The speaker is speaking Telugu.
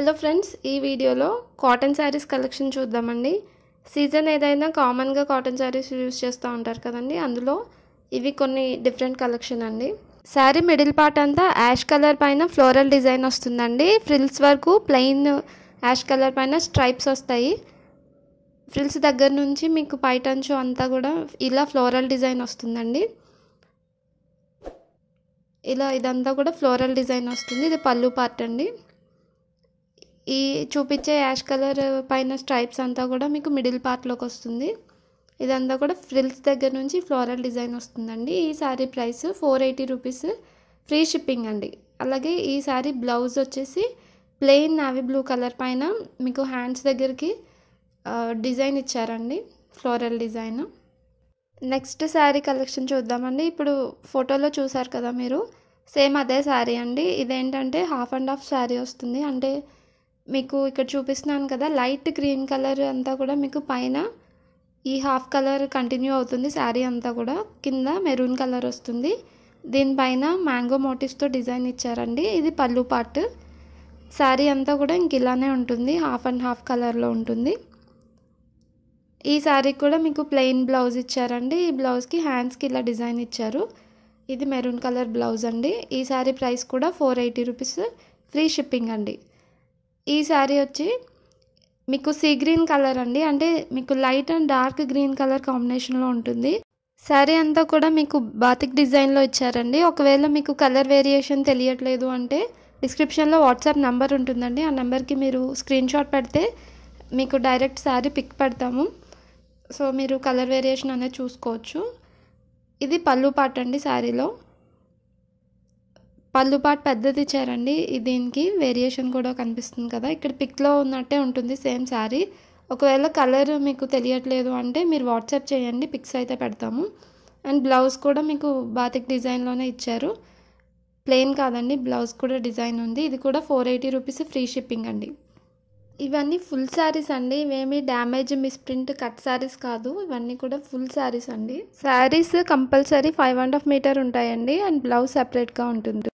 హలో ఫ్రెండ్స్ ఈ వీడియోలో కాటన్ శారీస్ కలెక్షన్ చూద్దామండి సీజన్ ఏదైనా కామన్గా కాటన్ శారీస్ యూజ్ చేస్తూ ఉంటారు కదండి అందులో ఇవి కొన్ని డిఫరెంట్ కలెక్షన్ అండి శారీ మిడిల్ పార్ట్ అంతా యాష్ కలర్ పైన ఫ్లోరల్ డిజైన్ వస్తుందండి ఫ్రిల్స్ వరకు ప్లెయిన్ యాష్ కలర్ పైన స్ట్రైప్స్ వస్తాయి ఫ్రిల్స్ దగ్గర నుంచి మీకు పైటంచు అంతా కూడా ఇలా ఫ్లోరల్ డిజైన్ వస్తుందండి ఇలా ఇదంతా కూడా ఫ్లోరల్ డిజైన్ వస్తుంది ఇది పళ్ళు పార్ట్ అండి ఈ చూపించే యాష్ కలర్ పైన స్ట్రైప్స్ అంతా కూడా మీకు మిడిల్ పార్ట్లోకి వస్తుంది ఇదంతా కూడా ఫ్రిల్స్ దగ్గర నుంచి ఫ్లోరల్ డిజైన్ వస్తుందండి ఈ sari price four eighty rupees free shipping అండి అలాగే ఈ శారీ బ్లౌజ్ వచ్చేసి ప్లెయిన్ నావీ బ్లూ కలర్ పైన మీకు హ్యాండ్స్ దగ్గరికి డిజైన్ ఇచ్చారండి floral design next sari collection చూద్దామండి ఇప్పుడు ఫోటోలో చూసారు కదా మీరు సేమ్ అదే శారీ అండి ఇదేంటంటే హాఫ్ అండ్ హాఫ్ శారీ వస్తుంది అంటే మీకు ఇక్కడ చూపిస్తున్నాను కదా లైట్ గ్రీన్ కలర్ అంతా కూడా మీకు పైన ఈ హాఫ్ కలర్ కంటిన్యూ అవుతుంది శారీ అంతా కూడా కింద మెరూన్ కలర్ వస్తుంది దీనిపైన మ్యాంగో మోటివ్స్తో డిజైన్ ఇచ్చారండి ఇది పళ్ళు పార్ట్ శారీ అంతా కూడా ఇంక ఇలానే ఉంటుంది హాఫ్ అండ్ హాఫ్ కలర్లో ఉంటుంది ఈ శారీకి కూడా మీకు ప్లెయిన్ బ్లౌజ్ ఇచ్చారండి ఈ బ్లౌజ్కి హ్యాండ్స్కి ఇలా డిజైన్ ఇచ్చారు ఇది మెరూన్ కలర్ బ్లౌజ్ అండి ఈ శారీ ప్రైస్ కూడా four eighty rupees free shipping అండి ఈ శారీ వచ్చి మీకు సీ గ్రీన్ కలర్ అండి అంటే మీకు light and dark green colour కాంబినేషన్లో ఉంటుంది శారీ అంతా కూడా మీకు బాతిక్ డిజైన్లో ఇచ్చారండి ఒకవేళ మీకు కలర్ వేరియేషన్ తెలియట్లేదు అంటే డిస్క్రిప్షన్లో వాట్సాప్ నెంబర్ ఉంటుందండి ఆ నెంబర్కి మీరు స్క్రీన్ షాట్ పెడితే మీకు డైరెక్ట్ శారీ పిక్ పెడతాము సో మీరు కలర్ వేరియేషన్ అనేది చూసుకోవచ్చు ఇది పళ్ళు పాట అండి శారీలో పళ్ళు పాటు పెద్దది ఇచ్చారండి దీనికి వేరియేషన్ కూడా కనిపిస్తుంది కదా ఇక్కడ పిక్లో ఉన్నట్టే ఉంటుంది సేమ్ శారీ ఒకవేళ కలర్ మీకు తెలియట్లేదు అంటే మీరు వాట్సాప్ చేయండి పిక్స్ అయితే పెడతాము అండ్ బ్లౌజ్ కూడా మీకు బాతిక్ డిజైన్లోనే ఇచ్చారు ప్లెయిన్ కాదండి బ్లౌజ్ కూడా డిజైన్ ఉంది ఇది కూడా four eighty rupees free shipping అండి ఇవన్నీ ఫుల్ శారీస్ అండి ఇవేమి డ్యామేజ్ మిస్ప్రింట్ కట్ శారీస్ కాదు ఇవన్నీ కూడా ఫుల్ శారీస్ అండి saris compulsory five and half metre ఉంటాయండి అండ్ బ్లౌజ్ సెపరేట్గా ఉంటుంది